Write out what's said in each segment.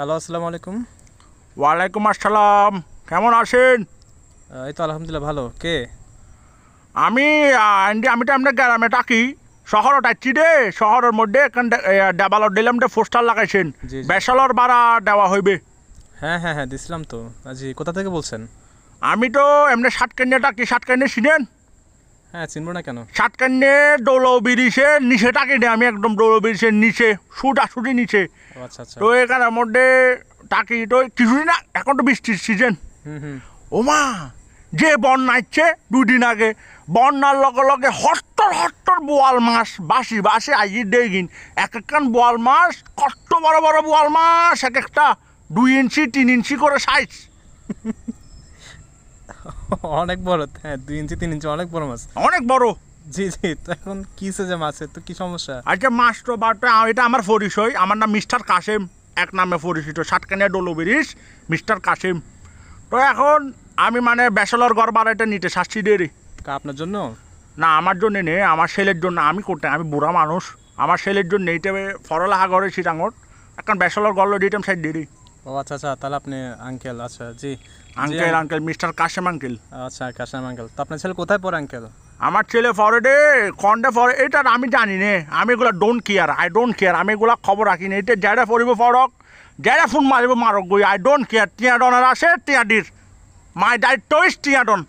Hello আসসালামু আলাইকুম ওয়ালাইকুম আসসালাম কেমন আছেন এই তো আলহামদুলিল্লাহ ভালো কে আমি আমি তো আপনার গ্রামে থাকি শহর টাচ্ছি রে শহরের মধ্যে এখান ডাবালর দিলাম রে ফোস্টার লাগাইছেন বেশালর বাড়া দেওয়া হইবে হ্যাঁ হ্যাঁ হ্যাঁ দিছিলাম তো আজি কোথা থেকে বলছেন আমি তো এমনি সাতকান্যা টাকি সাতকান্যা চিনেন হ্যাঁ চিনবো না কেন সাতকান্ডে ডৌলৌ নিচে তাকে আমি একদম ডৌলৌ ব্রিজের নিচে সুটাসুটি নিচে আচ্ছা, আচ্ছা তো এখানের মধ্যে তাকি তো কিছুদিন না এখন তো বৃষ্টির সিজন ওমা যে বন্যা ইচ্ছে দুদিন আগে বন্যার লগে লগে হট্টর হট্টর বোয়াল মাছ বাসি বাসি আইজি দেখিন এক একখান বোয়াল মাছ কত বড় বড় বোয়াল মাছ এক একটা দুই ইঞ্চি তিন ইঞ্চি করে সাইজ অনেক বড় হ্যাঁ দুই ইঞ্চি তিন ইঞ্চি অনেক বড় মাছ অনেক বড় জি জি তো এখন কি যে মাছের তো কি সমস্যা আচ্ছা মাছ তো বাট এটা আমার পরিচয় আমার নাম মিস্টার কাসেম এক নামে পরিচিত সাতকানিয়া ডোলোবেরিস মিস্টার কাসেম তো এখন আমি মানে ব্যাচেলর ঘর এটা নিতে শাস্তি দেরি আপনার জন্য না আমার জন্য নেই আমার ছেলের জন্য আমি করতে আমি বুড়া মানুষ আমার ছেলের জন্য এইটা পড়ালেখা করে সিটাঙ্গর এখন ব্যাচেলর গড়লো দিতাম সাইড দেরি ও আচ্ছা আচ্ছা তাহলে আপনি আঙ্কেল আচ্ছা জি uncle uncle mister Kashem uncle আচ্ছা কাশেম আঙ্কেল তো আপনার ছেলে কোথায় পড়ে আঙ্কেল আমার ছেলে ফরেডে কন্ডে ফরে এটা আমি জানি নে আমি এগুলো don't care I don't care আমি এগুলো খবর রাখি না এটা যারা পড়িব ফরক যারা ফোন মারিব মারক গই আই ডোন্ট কেয়ার টিয়া আর আসে টিয়া ডির মাই দায়িত্ব ইস টিয়াডন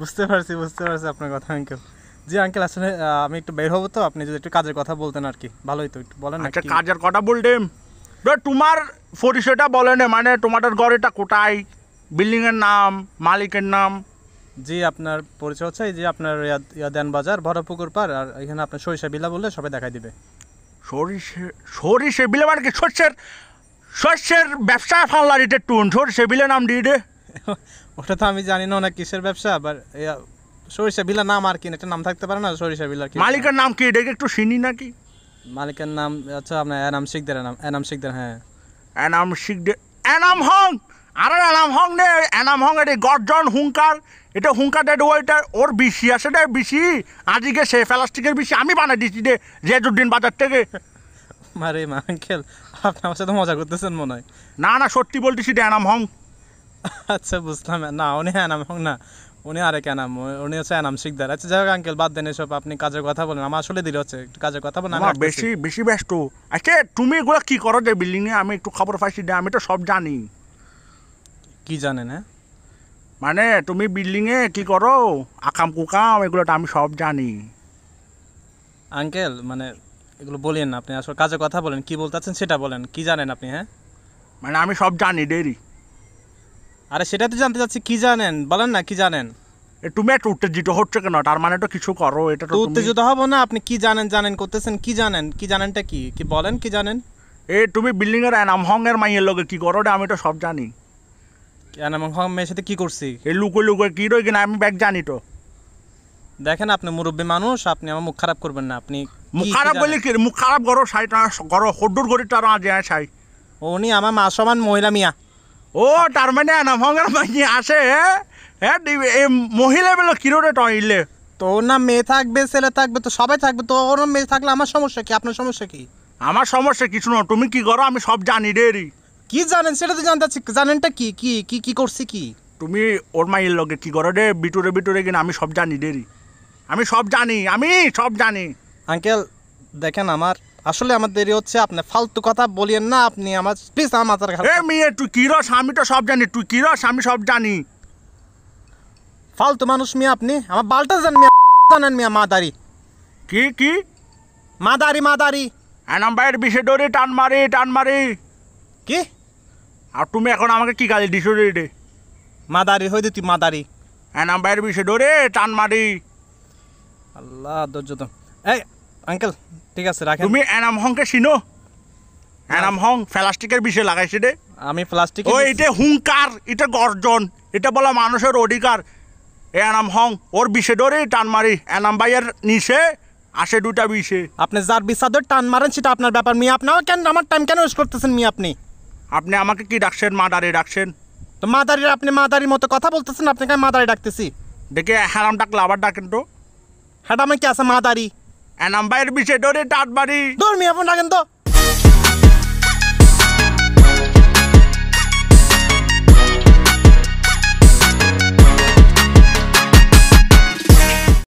বুঝতে পারছি বুঝতে পারছি আপনার কথা আঙ্কেল জি আঙ্কেল আসলে আমি একটু বের হবো তো আপনি যদি একটু কাজের কথা বলতেন আর কি ভালোই তো একটু বলেন আচ্ছা কাজের কথা বলতেন ব্রো তোমার পরিচয়টা বলে না মানে তোমাদের এটা কোথায় বিল্ডিংয়ের নাম মালিকের নাম জি আপনার পরিচয় হচ্ছে এই যে আপনার ইয়াদান বাজার ভরাপুকুর পার আর এখানে আপনার সরিষা বিলা বললে সবাই দেখাই দিবে সরিষে সরিষে বিলা মানে কি সরষের সর্ষের ব্যবসা ফাল্লা দিতে টুন সরিষে বিলে নাম দিয়ে দে ওটা তো আমি জানি না না কিসের ব্যবসা আবার সরিষা বিলা নাম আর কি একটা নাম থাকতে পারে না সরিষা বিলা মালিকের নাম কি এটা একটু চিনি নাকি মালিকের নাম আচ্ছা আপনার এনাম শিকদার এনাম এনাম শিকদার হ্যাঁ এনাম শিকদার এনাম হং আর এনাম হং নে এনাম হং এটি গর্জন হুঙ্কার এটা হুঙ্কার ডেড ওইটার ওর বিশি আছে রে বিশি আজকে সে প্লাস্টিকের বিশি আমি বানাই দিচ্ছি রে জেজুদ্দিন বাজার থেকে মারে মা আঙ্কেল আপনি আমার সাথে মজা করতেছেন মনে হয় না না সত্যি বলতেছি রে এনাম হং আচ্ছা বুঝলাম না উনি এনাম হং না উনি আরেক এনাম উনি হচ্ছে এনাম শিকদার আচ্ছা যাই হোক আঙ্কেল বাদ দেন এসব আপনি কাজের কথা বলেন আমার আসলে দিলে হচ্ছে একটু কাজের কথা বলেন বেশি বেশি ব্যস্ত আচ্ছা তুমি এগুলো কি করো যে বিল্ডিং নিয়ে আমি একটু খবর পাইছি না আমি তো সব জানি কি জানেন হ্যাঁ মানে তুমি বিল্ডিং এ কি করো আকাম কুকাম এগুলো তো আমি সব জানি আঙ্কেল মানে এগুলো বলেন না আপনি আসলে কাজের কথা বলেন কি বলতে চাচ্ছেন সেটা বলেন কি জানেন আপনি হ্যাঁ মানে আমি সব জানি ডেরি আরে সেটা তো জানতে চাচ্ছি কি জানেন বলেন না কি জানেন তুমি একটা উত্তেজিত হচ্ছে কেন তার মানে তো কিছু করো এটা তো উত্তেজিত হবো না আপনি কি জানেন জানেন করতেছেন কি জানেন কি জানেনটা কি কি বলেন কি জানেন এ তুমি বিল্ডিং এর অ্যানামহং এর মাইয়ের লগে কি করো আমি তো সব জানি কেন হং মেয়ের সাথে কি করছি এই লুকো লুকো কি রই কিনা আমি ব্যাগ জানি তো দেখেন আপনি মুরব্বী মানুষ আপনি আমার মুখ খারাপ করবেন না আপনি মুখ খারাপ বলে কি মুখ খারাপ করো সাইটা করো হড্ডুর গড়িটা আর আজ সাই উনি আমার মা সমান মহিলা মিয়া ও তার মানে নামঙ্গার মাঝে আসে হ্যাঁ মহিলা বেলো কিরোটে টইলে তো ওর না মেয়ে থাকবে ছেলে থাকবে তো সবাই থাকবে তো ওর মেয়ে থাকলে আমার সমস্যা কি আপনার সমস্যা কি আমার সমস্যা কিছু না তুমি কি করো আমি সব জানি রেরি কি জানেন সেটা তো জানতে জানেনটা কি কি কি কি করছি কি তুমি ওর মায়ের লগে কি করো রে বিটুরে বিটুরে কিনা আমি সব জানি রেরি আমি সব জানি আমি সব জানি আঙ্কেল দেখেন আমার আসলে আমার দেরি হচ্ছে আপনি ফালতু কথা বলিয়েন না আপনি আমার প্লিজ আমার মাথার এ মেয়ে তুই কি রস আমি তো সব জানি তুই কি রস আমি সব জানি ফালতু মানুষ মিয়া আপনি আমার বালটা জান মিয়া জানেন মিয়া মাদারি কি কি মাদারি মাদারি এনাম বাইর বিষে ডরে টান মারি টান মারি কি আর তুমি এখন আমাকে কি গালি দিছো রে মাদারি হয়ে তুই মাদারি এনাম বাইর বিষে ডরে টান মারি আল্লাহ দজ্জত এই আঙ্কেল ঠিক আছে রাখেন তুমি অ্যানাম হংকে চিনো হ্যাঁ। এনাম হং প্লাস্টিকের বিষয় লাগাইছে রে আমি প্লাস্টিক ও এটা হুঙ্কার এটা গর্জন এটা বলা মানুষের অধিকার এনাম হং ওর বিষে ধরে টান মারি অ্যানাম ভাইয়ের নিচে আসে দুটা বিষে আপনি যার ধরে টান মারেন সেটা আপনার ব্যাপার মি আপনারও কেন আমার টাইম কেন ওয়েস্ট করতেছেন মি আপনি আপনি আমাকে কি ডাকছেন মাদারি ডাকছেন তো মাদারি আপনি মাদারি মতো কথা বলতেছেন আপনাকে মাদারি ডাকতেছি দেখে হারাম ডাকলে আবার ডাকেন তো হ্যাঁ আমি কি আছে মাদারি এনাম ভাইয়ের বিষয় ডরে টাট বাড়ি দৌড় মিয়া ফোন রাখেন তো